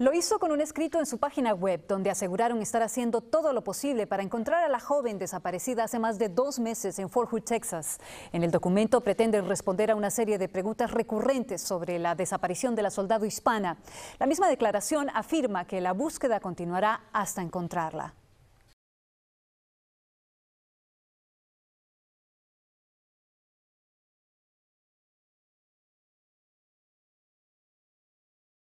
Lo hizo con un escrito en su página web donde aseguraron estar haciendo todo lo posible para encontrar a la joven desaparecida hace más de dos meses en Fort Hood, Texas. En el documento pretenden responder a una serie de preguntas recurrentes sobre la desaparición de la soldado hispana. La misma declaración afirma que la búsqueda continuará hasta encontrarla.